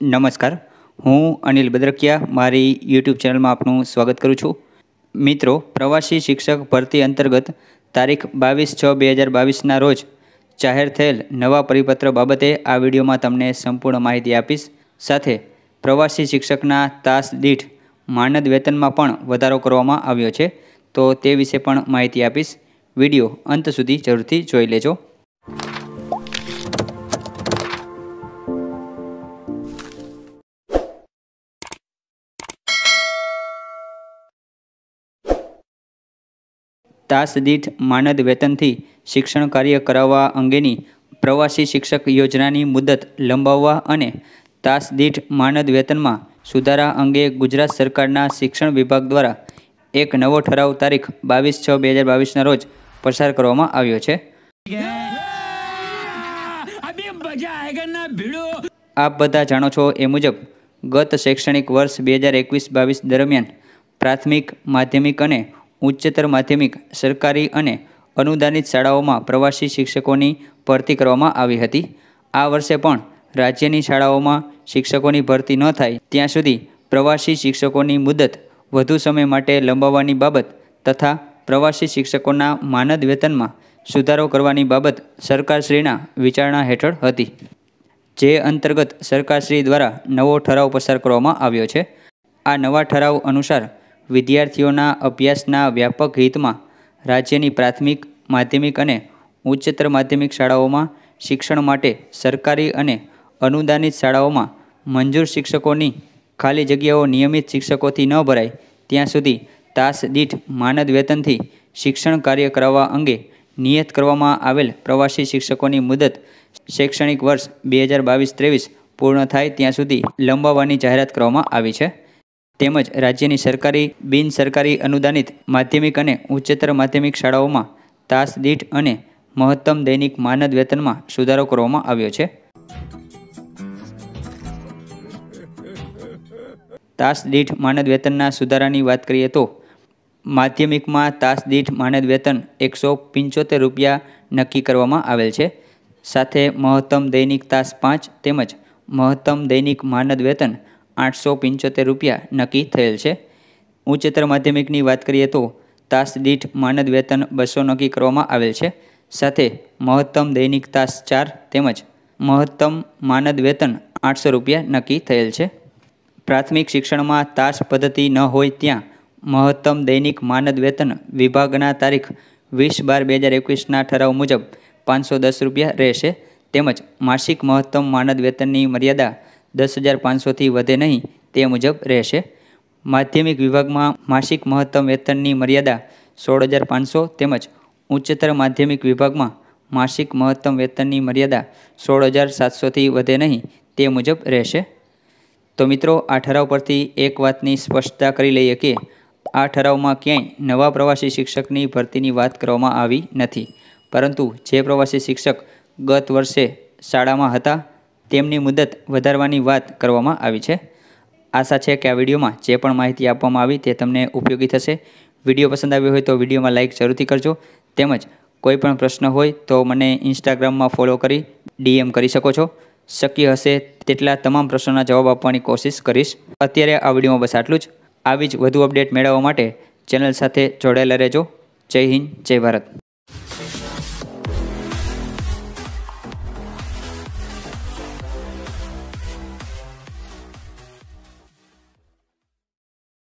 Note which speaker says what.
Speaker 1: નમસ્કાર હું અનિલ બદ્રકિયા મારી યુટ્યુબ ચેનલમાં આપનું સ્વાગત કરું છું મિત્રો પ્રવાસી શિક્ષક ભરતી અંતર્ગત તારીખ બાવીસ છ બે હજાર બાવીસના રોજ જાહેર થયેલ નવા પરિપત્ર બાબતે આ વિડીયોમાં તમને સંપૂર્ણ માહિતી આપીશ સાથે પ્રવાસી શિક્ષકના તાસ દીઠ માનદ વેતનમાં પણ વધારો કરવામાં આવ્યો છે તો તે વિશે પણ માહિતી આપીશ વિડીયો અંત સુધી જરૂરથી જોઈ લેજો તાસદીઠ માનદ વેતનથી શિક્ષણ કાર્ય કરાવવા અંગેની પ્રવાસી શિક્ષક યોજનાની મુદત લંબાવવા અને તાસદીઠ માનદ વેતનમાં સુધારા અંગે ગુજરાત સરકારના શિક્ષણ વિભાગ દ્વારા એક નવો ઠરાવ તારીખ બાવીસ છ બે હજાર બાવીસના રોજ પસાર કરવામાં આવ્યો છે આપ બધા જાણો છો એ મુજબ ગત શૈક્ષણિક વર્ષ બે હજાર એકવીસ બાવીસ દરમિયાન પ્રાથમિક માધ્યમિક અને ઉચ્ચતર માધ્યમિક સરકારી અને અનુદાનિત શાળાઓમાં પ્રવાસી શિક્ષકોની ભરતી કરવામાં આવી હતી આ વર્ષે પણ રાજ્યની શાળાઓમાં શિક્ષકોની ભરતી ન થાય ત્યાં સુધી પ્રવાસી શિક્ષકોની મુદત વધુ સમય માટે લંબાવવાની બાબત તથા પ્રવાસી શિક્ષકોના માનદ વેતનમાં સુધારો કરવાની બાબત સરકારશ્રીના વિચારણા હેઠળ હતી જે અંતર્ગત સરકારશ્રી દ્વારા નવો ઠરાવ પસાર કરવામાં આવ્યો છે આ નવા ઠરાવ અનુસાર વિદ્યાર્થીઓના અભ્યાસના વ્યાપક હિતમાં રાજ્યની પ્રાથમિક માધ્યમિક અને ઉચ્ચતર માધ્યમિક શાળાઓમાં શિક્ષણ માટે સરકારી અને અનુદાનિત શાળાઓમાં મંજૂર શિક્ષકોની ખાલી જગ્યાઓ નિયમિત શિક્ષકોથી ન ભરાય ત્યાં સુધી તાસ દીઠ માનદ વેતનથી શિક્ષણ કાર્ય કરાવવા અંગે નિયત કરવામાં આવેલ પ્રવાસી શિક્ષકોની મુદત શૈક્ષણિક વર્ષ બે હજાર બાવીસ ત્રેવીસ પૂર્ણ થાય ત્યાં સુધી લંબાવવાની જાહેરાત કરવામાં આવી છે તેમજ રાજ્યની સરકારી બિન સરકારી અનુદાનિત માધ્યમિક અને ઉચ્ચતર માધ્યમિક શાળાઓમાં તાસ દીઠ અને મહત્તમ દૈનિક માનદ વેતનમાં સુધારો કરવામાં આવ્યો છે તાસ દીઠ માનદ વેતનના સુધારાની વાત કરીએ તો માધ્યમિકમાં તાસ દીઠ માનદ વેતન એકસો પંચોતેર રૂપિયા નક્કી કરવામાં આવેલ છે સાથે મહત્તમ દૈનિક તાસ પાંચ તેમજ મહત્તમ દૈનિક માનદ વેતન આઠસો પંચોતેર રૂપિયા નક્કી થયેલ છે ઉચ્ચતર માધ્યમિકની વાત કરીએ તો તાસ દીઠ માનદ વેતન બસો નક્કી કરવામાં આવેલ છે સાથે મહત્તમ દૈનિક તાસ ચાર તેમજ મહત્તમ માનદ વેતન આઠસો રૂપિયા નક્કી થયેલ છે પ્રાથમિક શિક્ષણમાં તાસ પદ્ધતિ ન હોય ત્યાં મહત્તમ દૈનિક માનદ વેતન વિભાગના તારીખ વીસ બાર બે હજાર એકવીસના ઠરાવ મુજબ પાંચસો દસ રૂપિયા રહેશે તેમજ માસિક મહત્તમ માનદ વેતનની મર્યાદા દસ હજાર પાંચસોથી વધે નહીં તે મુજબ રહેશે માધ્યમિક વિભાગમાં માસિક મહત્તમ વેતનની મર્યાદા સોળ હજાર પાંચસો તેમજ ઉચ્ચતર માધ્યમિક વિભાગમાં માસિક મહત્તમ વેતનની મર્યાદા સોળ હજાર સાતસોથી વધે નહીં તે મુજબ રહેશે તો મિત્રો આ ઠરાવ પરથી એક વાતની સ્પષ્ટતા કરી લઈએ કે આ ઠરાવમાં ક્યાંય નવા પ્રવાસી શિક્ષકની ભરતીની વાત કરવામાં આવી નથી પરંતુ જે પ્રવાસી શિક્ષક ગત વર્ષે શાળામાં હતા તેમની મુદત વધારવાની વાત કરવામાં આવી છે આશા છે કે આ વિડીયોમાં જે પણ માહિતી આપવામાં આવી તે તમને ઉપયોગી થશે વિડીયો પસંદ આવ્યો હોય તો વિડીયોમાં લાઇક જરૂરથી કરજો તેમજ કોઈ પણ પ્રશ્ન હોય તો મને ઇન્સ્ટાગ્રામમાં ફોલો કરી ડીએમ કરી શકો છો શક્ય હશે તેટલા તમામ પ્રશ્નોના જવાબ આપવાની કોશિશ કરીશ અત્યારે આ વિડીયોમાં બસ આટલું જ આવી જ વધુ અપડેટ મેળવવા માટે ચેનલ સાથે જોડાયેલા રહેજો જય હિન્દ જય ભારત